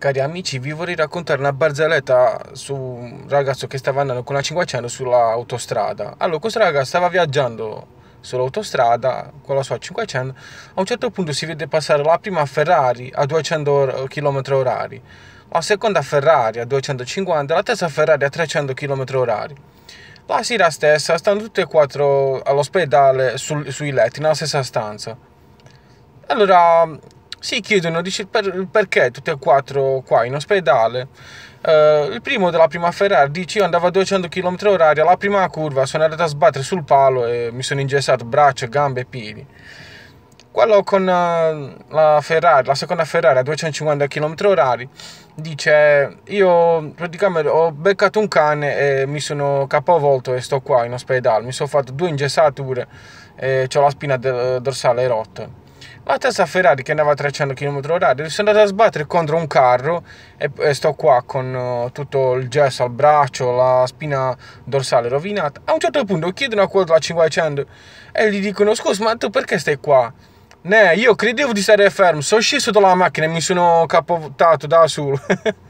Cari amici, vi vorrei raccontare una barzelletta su un ragazzo che stava andando con la 500 sull'autostrada. Allora, questo ragazzo stava viaggiando sull'autostrada con la sua 500, a un certo punto si vede passare la prima Ferrari a 200 km h la seconda Ferrari a 250, la terza Ferrari a 300 km h La sera stessa stanno tutti e quattro all'ospedale sul, sui letti, nella stessa stanza. Allora si chiedono dice, per, perché tutti e quattro qua in ospedale. Uh, il primo della prima Ferrari dice io andavo a 200 km h alla prima curva sono andato a sbattere sul palo e mi sono ingessato braccia, gambe e piedi. Quello con eh, la Ferrari, la seconda Ferrari a 250 km h dice io praticamente ho beccato un cane e mi sono capovolto e sto qua in ospedale, mi sono fatto due ingessature e ho la spina dorsale rotta la testa Ferrari che andava a 300 km/h, sono andato a sbattere contro un carro e, e sto qua con uh, tutto il gesso al braccio, la spina dorsale rovinata. A un certo punto chiedono a quello della 500 e gli dicono scusa ma tu perché stai qua? Ne, io credevo di stare fermo, sono sceso dalla macchina e mi sono capotato da solo.